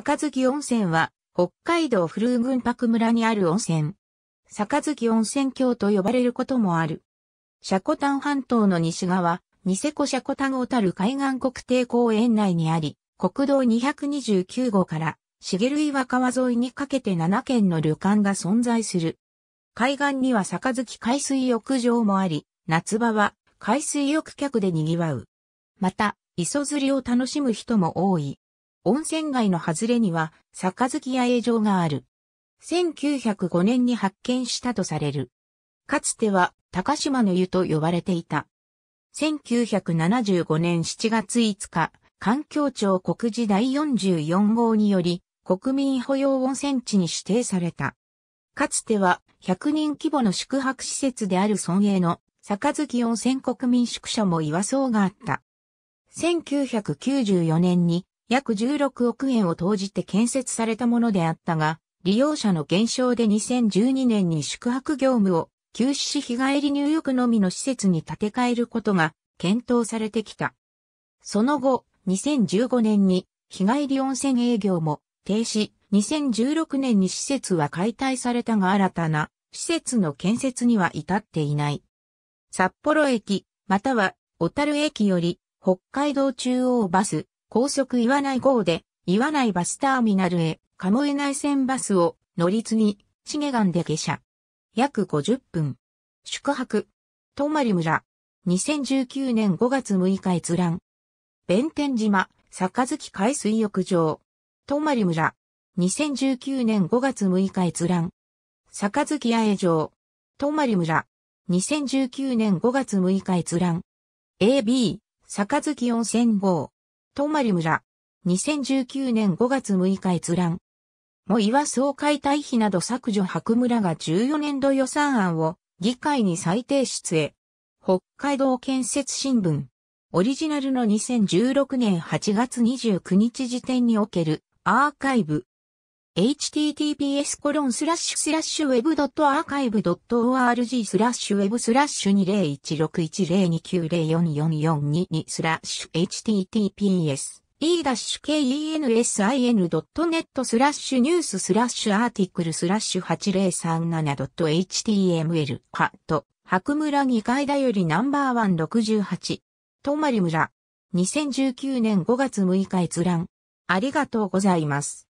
杯温泉は、北海道古宇郡白村にある温泉。杯温泉郷と呼ばれることもある。シャコタン半島の西側、ニセコシャコタン小樽海岸国定公園内にあり、国道229号から、茂る岩川沿いにかけて7軒の旅館が存在する。海岸には杯海水浴場もあり、夏場は海水浴客で賑わう。また、磯釣りを楽しむ人も多い。温泉街の外れには、杯屋営場がある。1905年に発見したとされる。かつては、高島の湯と呼ばれていた。1975年7月5日、環境庁告示第44号により、国民保養温泉地に指定された。かつては、100人規模の宿泊施設である村営の、杯温泉国民宿舎も岩層があった。1994年に約16億円を投じて建設されたものであったが、利用者の減少で2012年に宿泊業務を休止し日帰り入浴のみの施設に建て替えることが検討されてきた。その後、2015年に日帰り温泉営業も停止、2016年に施設は解体されたが新たな施設の建設には至っていない。札幌駅、または小樽駅より北海道中央バス、高速岩内号で、岩内バスターミナルへ、鴨江内線バスを乗り継ぎ、がんで下車。約50分。宿泊。泊村。2019年5月6日閲覧。弁天島、坂月海水浴場。泊村。2019年5月6日閲覧。坂月八重城。泊村。2019年5月6日閲覧。AB、坂月温泉号。泊村。2019年5月6日閲覧。も岩総会退避など削除白村が14年度予算案を議会に再提出へ。北海道建設新聞。オリジナルの2016年8月29日時点におけるアーカイブ。https コロンスラッシュスラッシュウェブドットアーカイブドット org スラッシュウェブスラッシュ2 0 1 6 1 0 2 9 0 4 4 4二2スラッシュ https e-kensin.net スラッシュニューススラッシュアーティクルスラッシュ 8037.html ハット白村議階だよりナンバーワン68とまり村2019年5月6日閲覧ありがとうございます。